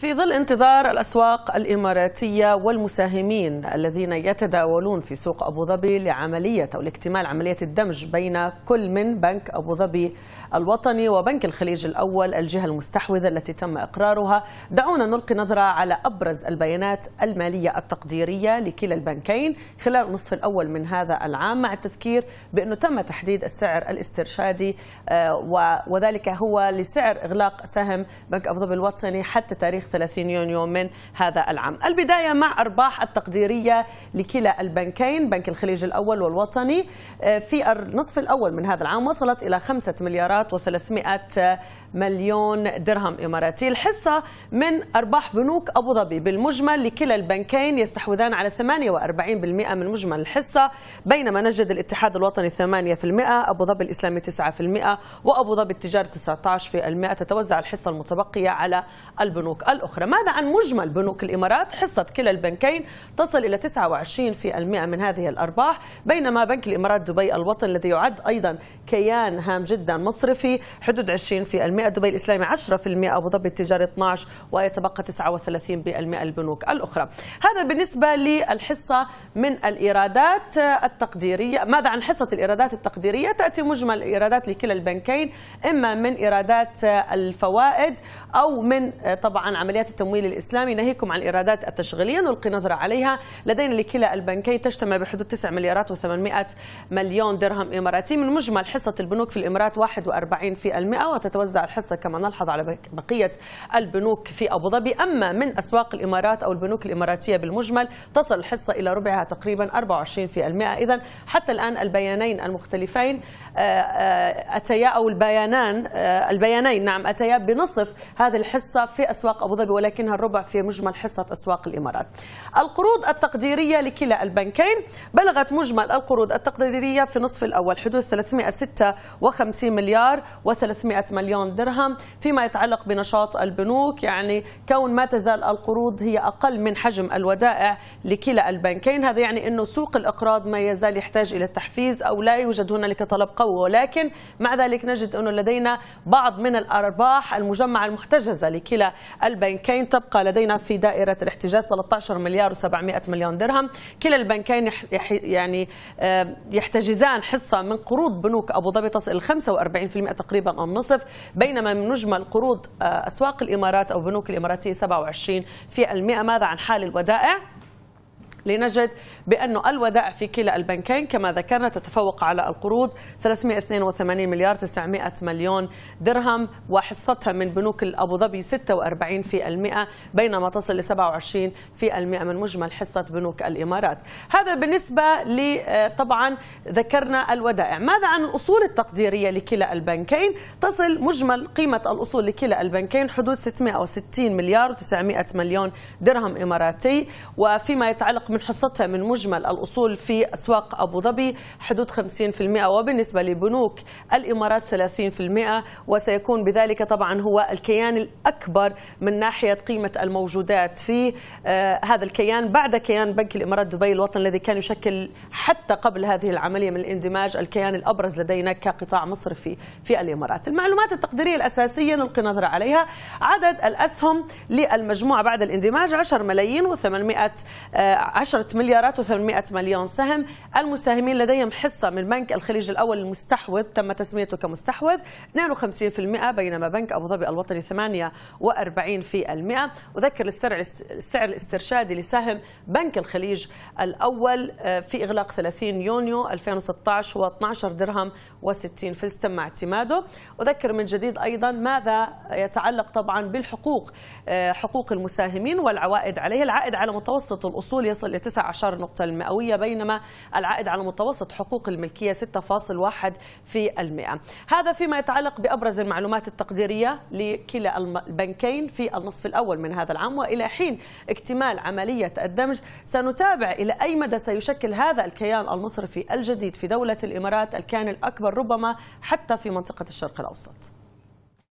في ظل انتظار الأسواق الإماراتية والمساهمين الذين يتداولون في سوق أبو ظبي لعملية أو لاكتمال عملية الدمج بين كل من بنك أبو ظبي الوطني وبنك الخليج الأول الجهة المستحوذة التي تم إقرارها دعونا نلقي نظرة على أبرز البيانات المالية التقديرية لكلا البنكين خلال النصف الأول من هذا العام مع التذكير بأنه تم تحديد السعر الاسترشادي آه، وذلك هو لسعر إغلاق سهم بنك أبو ظبي الوطني حتى تاريخ 30 يونيو من هذا العام البداية مع أرباح التقديرية لكلا البنكين بنك الخليج الأول والوطني آه، في النصف الأول من هذا العام وصلت إلى 5 مليارات و300 مليون درهم إماراتي الحصة من أرباح بنوك أبو ظبي بالمجمل لكلا البنكين يستحوذان على 48% من مجمل الحصة بينما نجد الاتحاد الوطني 8% أبو ظبي الإسلامي 9% وأبو ظبي التجارة 19% تتوزع الحصة المتبقية على البنوك الأخرى ماذا عن مجمل بنوك الإمارات حصة كلا البنكين تصل إلى 29% من هذه الأرباح بينما بنك الإمارات دبي الوطن الذي يعد أيضا كيان هام جدا مصرفي حدود 20% دبي الإسلامي 10% أبو ظبي التجاري 12 ويتبقى 39% البنوك الأخرى هذا بالنسبة للحصة من الإيرادات التقديرية ماذا عن حصة الإيرادات التقديرية تأتي مجمل الإيرادات لكلا البنكين إما من إيرادات الفوائد أو من طبعا عمليات التمويل الإسلامي ناهيكم عن الإيرادات التشغيلية نلقي نظرة عليها لدينا لكلا البنكين تجتمع بحدود 9 مليارات و800 مليون درهم إماراتي من مجمل حصة البنوك في الإمارات 41% وتتوزع الحصة كما نلحظ على بقية البنوك في أبو ظبي أما من أسواق الإمارات أو البنوك الإماراتية بالمجمل تصل الحصة إلى ربعها تقريبا 24% إذا حتى الآن البيانين المختلفين آه، آه، أتيا أو البيانان آه، البيانين نعم أتيا بنصف هذه الحصة في أسواق أبو ظبي ولكنها الربع في مجمل حصة أسواق الإمارات القروض التقديرية لكلا البنكين بلغت مجمل القروض التقديرية في نصف الأول حدود 356 مليار و300 مليون درهم فيما يتعلق بنشاط البنوك يعني كون ما تزال القروض هي أقل من حجم الودائع لكلا البنكين هذا يعني أنه سوق الأقراض ما يزال يحتاج إلى التحفيز أو لا يوجد هنالك طلب قوي ولكن مع ذلك نجد أنه لدينا بعض من الأرباح المجمعة المحتجزة لكلا البنكين البنكين تبقى لدينا في دائرة الاحتجاز 13 مليار و700 مليون درهم كلا البنكين يعني آه، يحتجزان حصة من قروض بنوك أبو ظبي تصل 45% تقريبا النصف بينما من مجمل قروض آه، أسواق الإمارات أو بنوك الإماراتية 27% ماذا عن حال الودائع لنجد بأن الودائع في كلا البنكين كما ذكرنا تتفوق على القروض 382 مليار 900 مليون درهم وحصتها من بنوك أبو ظبي 46 في المئة بينما تصل ل 27 في المئة من مجمل حصة بنوك الإمارات هذا بالنسبة آه، طبعا ذكرنا الودائع ماذا عن الأصول التقديرية لكلا البنكين تصل مجمل قيمة الأصول لكلا البنكين حدود 660 مليار و900 مليون درهم إماراتي وفيما يتعلق من حصتها من مجمل الأصول في أسواق أبو ظبي حدود 50% وبالنسبة لبنوك الإمارات 30% وسيكون بذلك طبعا هو الكيان الأكبر من ناحية قيمة الموجودات في آه، هذا الكيان بعد كيان بنك الإمارات دبي الوطن الذي كان يشكل حتى قبل هذه العملية من الاندماج الكيان الأبرز لدينا كقطاع مصرفي في الإمارات المعلومات التقديرية الأساسية نلقي نظرة عليها عدد الأسهم للمجموعة بعد الاندماج 10 ملايين و800 10 مليارات و800 مليون سهم المساهمين لديهم حصة من بنك الخليج الأول المستحوذ تم تسميته كمستحوذ 52% بينما بنك أبو ظبي الوطني 48% وذكر السعر الاسترشادي لسهم بنك الخليج الأول آه، في إغلاق 30 يونيو 2016 هو 12 درهم و60 فلس تم اعتماده وذكر من جديد أيضا ماذا يتعلق طبعا بالحقوق آه، حقوق المساهمين والعوائد عليه العائد على متوسط الأصول يصل يصل ل 19 نقطة المئوية بينما العائد على متوسط حقوق الملكية 6.1 في المئة هذا فيما يتعلق بأبرز المعلومات التقديرية لكلا البنكين في النصف الأول من هذا العام وإلى حين اكتمال عملية الدمج سنتابع إلى أي مدى سيشكل هذا الكيان المصرفي الجديد في دولة الإمارات الكيان الأكبر ربما حتى في منطقة الشرق الأوسط